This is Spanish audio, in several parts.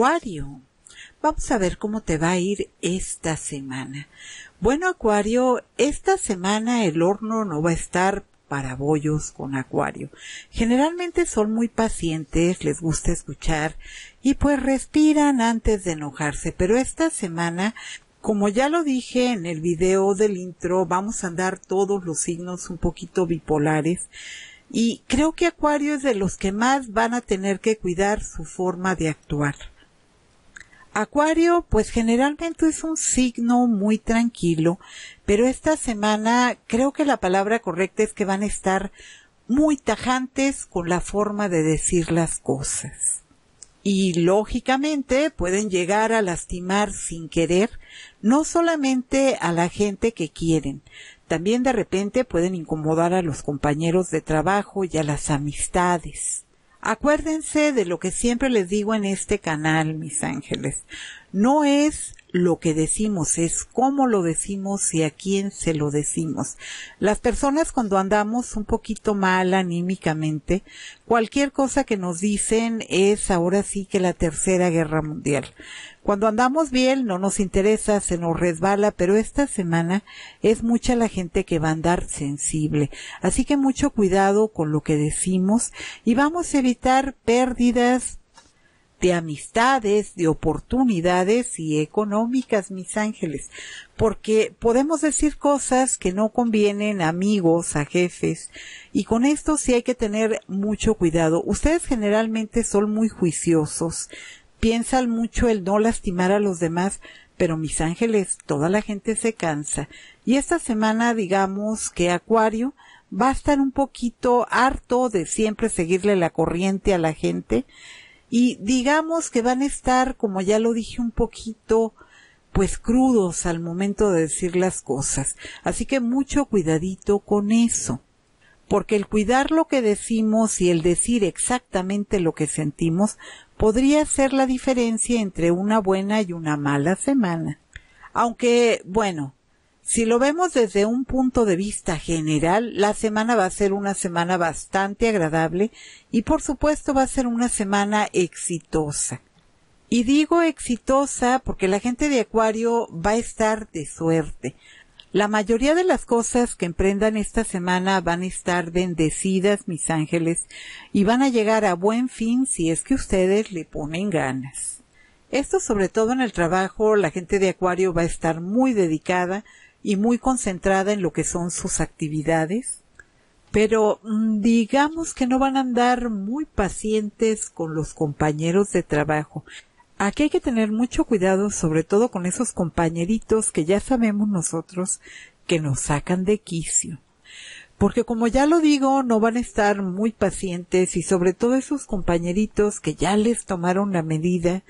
Acuario. Vamos a ver cómo te va a ir esta semana. Bueno, Acuario, esta semana el horno no va a estar para bollos con Acuario. Generalmente son muy pacientes, les gusta escuchar y pues respiran antes de enojarse, pero esta semana como ya lo dije en el video del intro, vamos a andar todos los signos un poquito bipolares y creo que Acuario es de los que más van a tener que cuidar su forma de actuar. Acuario, pues generalmente es un signo muy tranquilo, pero esta semana creo que la palabra correcta es que van a estar muy tajantes con la forma de decir las cosas. Y lógicamente pueden llegar a lastimar sin querer no solamente a la gente que quieren, también de repente pueden incomodar a los compañeros de trabajo y a las amistades. Acuérdense de lo que siempre les digo en este canal, mis ángeles. No es lo que decimos, es cómo lo decimos y a quién se lo decimos. Las personas cuando andamos un poquito mal anímicamente, cualquier cosa que nos dicen es ahora sí que la tercera guerra mundial. Cuando andamos bien no nos interesa, se nos resbala, pero esta semana es mucha la gente que va a andar sensible. Así que mucho cuidado con lo que decimos y vamos a evitar pérdidas, de amistades, de oportunidades y económicas, mis ángeles, porque podemos decir cosas que no convienen a amigos, a jefes, y con esto sí hay que tener mucho cuidado. Ustedes generalmente son muy juiciosos, piensan mucho el no lastimar a los demás, pero mis ángeles, toda la gente se cansa. Y esta semana, digamos que Acuario, va a estar un poquito harto de siempre seguirle la corriente a la gente y digamos que van a estar, como ya lo dije un poquito, pues crudos al momento de decir las cosas. Así que mucho cuidadito con eso. Porque el cuidar lo que decimos y el decir exactamente lo que sentimos podría ser la diferencia entre una buena y una mala semana. Aunque, bueno, si lo vemos desde un punto de vista general, la semana va a ser una semana bastante agradable y por supuesto va a ser una semana exitosa. Y digo exitosa porque la gente de Acuario va a estar de suerte. La mayoría de las cosas que emprendan esta semana van a estar bendecidas, mis ángeles, y van a llegar a buen fin si es que ustedes le ponen ganas. Esto sobre todo en el trabajo, la gente de Acuario va a estar muy dedicada, y muy concentrada en lo que son sus actividades, pero mm, digamos que no van a andar muy pacientes con los compañeros de trabajo. Aquí hay que tener mucho cuidado, sobre todo con esos compañeritos que ya sabemos nosotros que nos sacan de quicio. Porque como ya lo digo, no van a estar muy pacientes y sobre todo esos compañeritos que ya les tomaron la medida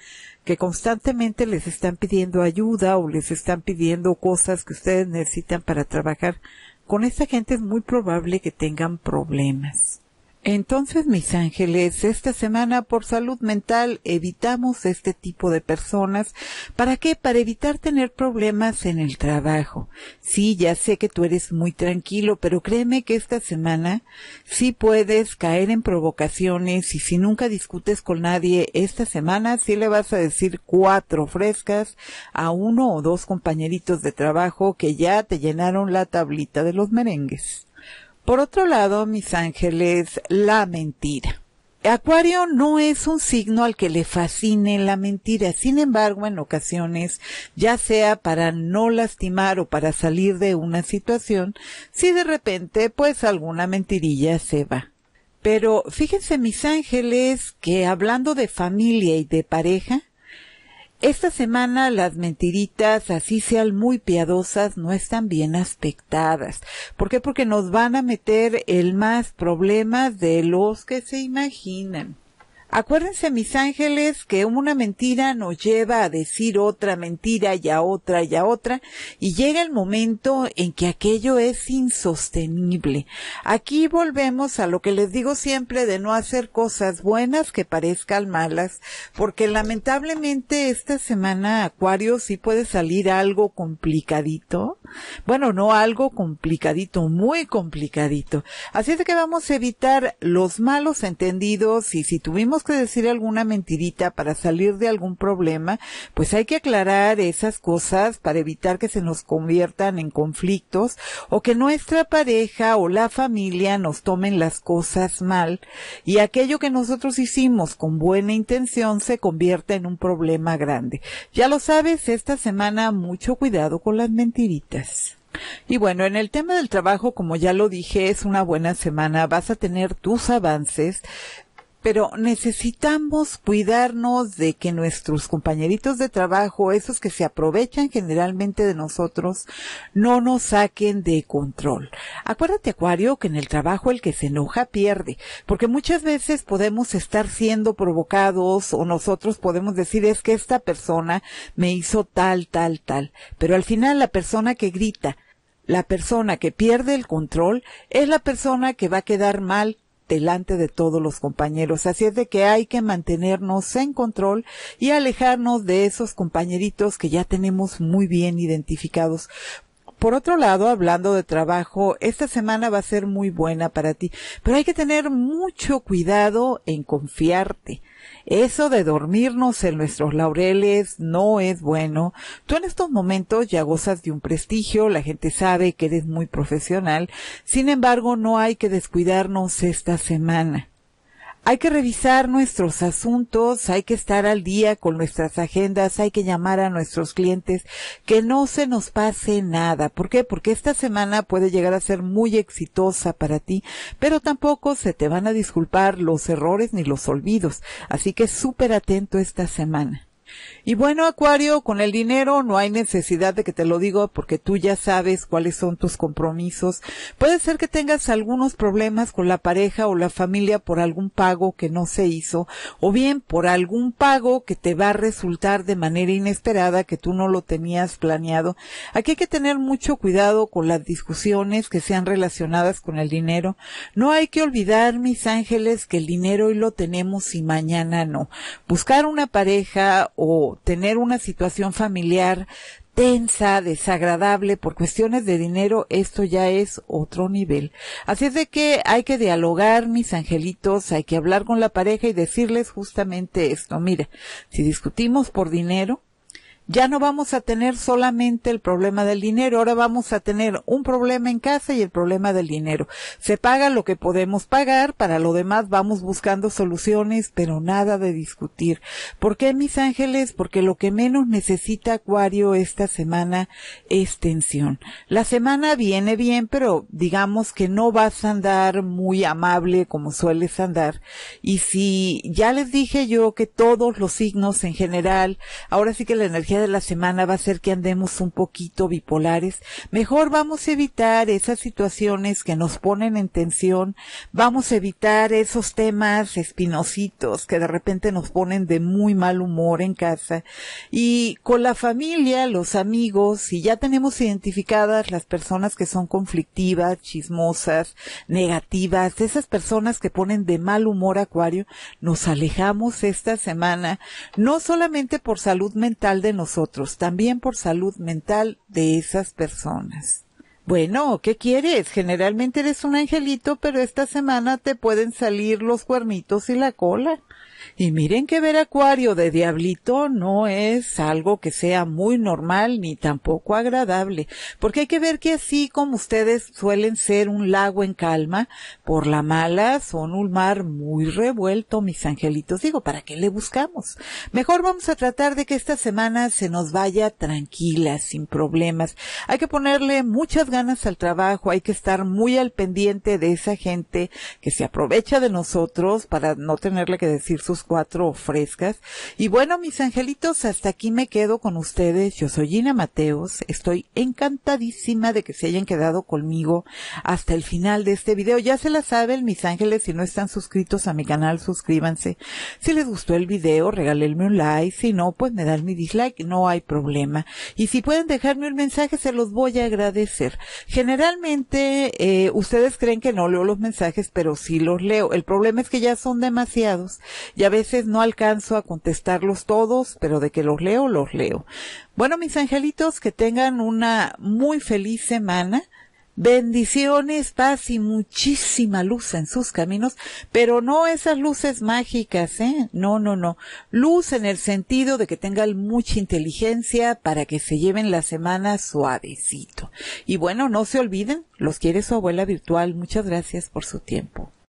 que constantemente les están pidiendo ayuda o les están pidiendo cosas que ustedes necesitan para trabajar, con esta gente es muy probable que tengan problemas. Entonces, mis ángeles, esta semana por salud mental evitamos este tipo de personas. ¿Para qué? Para evitar tener problemas en el trabajo. Sí, ya sé que tú eres muy tranquilo, pero créeme que esta semana sí puedes caer en provocaciones y si nunca discutes con nadie, esta semana sí le vas a decir cuatro frescas a uno o dos compañeritos de trabajo que ya te llenaron la tablita de los merengues. Por otro lado, mis ángeles, la mentira. Acuario no es un signo al que le fascine la mentira, sin embargo, en ocasiones, ya sea para no lastimar o para salir de una situación, si de repente, pues alguna mentirilla se va. Pero fíjense mis ángeles que hablando de familia y de pareja, esta semana las mentiritas, así sean muy piadosas, no están bien aspectadas. ¿Por qué? Porque nos van a meter el más problema de los que se imaginan. Acuérdense, mis ángeles, que una mentira nos lleva a decir otra mentira y a otra y a otra, y llega el momento en que aquello es insostenible. Aquí volvemos a lo que les digo siempre de no hacer cosas buenas que parezcan malas, porque lamentablemente esta semana Acuario sí puede salir algo complicadito. Bueno, no algo complicadito, muy complicadito. Así es que vamos a evitar los malos entendidos y si tuvimos que decir alguna mentirita para salir de algún problema, pues hay que aclarar esas cosas para evitar que se nos conviertan en conflictos o que nuestra pareja o la familia nos tomen las cosas mal y aquello que nosotros hicimos con buena intención se convierta en un problema grande. Ya lo sabes, esta semana mucho cuidado con las mentiritas. Y bueno, en el tema del trabajo, como ya lo dije, es una buena semana. Vas a tener tus avances, pero necesitamos cuidarnos de que nuestros compañeritos de trabajo, esos que se aprovechan generalmente de nosotros, no nos saquen de control. Acuérdate, Acuario, que en el trabajo el que se enoja pierde, porque muchas veces podemos estar siendo provocados o nosotros podemos decir es que esta persona me hizo tal, tal, tal, pero al final la persona que grita, la persona que pierde el control es la persona que va a quedar mal delante de todos los compañeros. Así es de que hay que mantenernos en control y alejarnos de esos compañeritos que ya tenemos muy bien identificados. Por otro lado, hablando de trabajo, esta semana va a ser muy buena para ti, pero hay que tener mucho cuidado en confiarte. Eso de dormirnos en nuestros laureles no es bueno. Tú en estos momentos ya gozas de un prestigio, la gente sabe que eres muy profesional, sin embargo no hay que descuidarnos esta semana hay que revisar nuestros asuntos, hay que estar al día con nuestras agendas, hay que llamar a nuestros clientes, que no se nos pase nada. ¿Por qué? Porque esta semana puede llegar a ser muy exitosa para ti, pero tampoco se te van a disculpar los errores ni los olvidos. Así que súper atento esta semana. Y bueno, Acuario, con el dinero no hay necesidad de que te lo digo porque tú ya sabes cuáles son tus compromisos. Puede ser que tengas algunos problemas con la pareja o la familia por algún pago que no se hizo o bien por algún pago que te va a resultar de manera inesperada que tú no lo tenías planeado. Aquí hay que tener mucho cuidado con las discusiones que sean relacionadas con el dinero. No hay que olvidar, mis ángeles, que el dinero hoy lo tenemos y mañana no. Buscar una pareja o tener una situación familiar tensa, desagradable por cuestiones de dinero, esto ya es otro nivel. Así es de que hay que dialogar, mis angelitos, hay que hablar con la pareja y decirles justamente esto. Mira, si discutimos por dinero, ya no vamos a tener solamente el problema del dinero, ahora vamos a tener un problema en casa y el problema del dinero. Se paga lo que podemos pagar, para lo demás vamos buscando soluciones, pero nada de discutir. ¿Por qué, mis ángeles? Porque lo que menos necesita Acuario esta semana es tensión. La semana viene bien, pero digamos que no vas a andar muy amable como sueles andar. Y si ya les dije yo que todos los signos en general, ahora sí que la energía de la semana va a ser que andemos un poquito bipolares. Mejor vamos a evitar esas situaciones que nos ponen en tensión. Vamos a evitar esos temas espinositos que de repente nos ponen de muy mal humor en casa. Y con la familia, los amigos, si ya tenemos identificadas las personas que son conflictivas, chismosas, negativas, esas personas que ponen de mal humor acuario, nos alejamos esta semana, no solamente por salud mental de nosotros, también por salud mental de esas personas. Bueno, ¿qué quieres? Generalmente eres un angelito, pero esta semana te pueden salir los cuernitos y la cola. Y miren que ver acuario de diablito no es algo que sea muy normal ni tampoco agradable, porque hay que ver que así como ustedes suelen ser un lago en calma, por la mala son un mar muy revuelto, mis angelitos. Digo, ¿para qué le buscamos? Mejor vamos a tratar de que esta semana se nos vaya tranquila, sin problemas. Hay que ponerle muchas ganas al trabajo, hay que estar muy al pendiente de esa gente que se aprovecha de nosotros para no tenerle que decir cuatro frescas. Y bueno, mis angelitos, hasta aquí me quedo con ustedes. Yo soy Gina Mateos. Estoy encantadísima de que se hayan quedado conmigo hasta el final de este video. Ya se la saben, mis ángeles, si no están suscritos a mi canal, suscríbanse. Si les gustó el video, regálenme un like. Si no, pues me dan mi dislike. No hay problema. Y si pueden dejarme un mensaje, se los voy a agradecer. Generalmente, eh, ustedes creen que no leo los mensajes, pero sí los leo. El problema es que ya son demasiados y a veces no alcanzo a contestarlos todos, pero de que los leo, los leo. Bueno, mis angelitos, que tengan una muy feliz semana. Bendiciones, paz y muchísima luz en sus caminos, pero no esas luces mágicas, ¿eh? No, no, no. Luz en el sentido de que tengan mucha inteligencia para que se lleven la semana suavecito. Y bueno, no se olviden, los quiere su abuela virtual. Muchas gracias por su tiempo.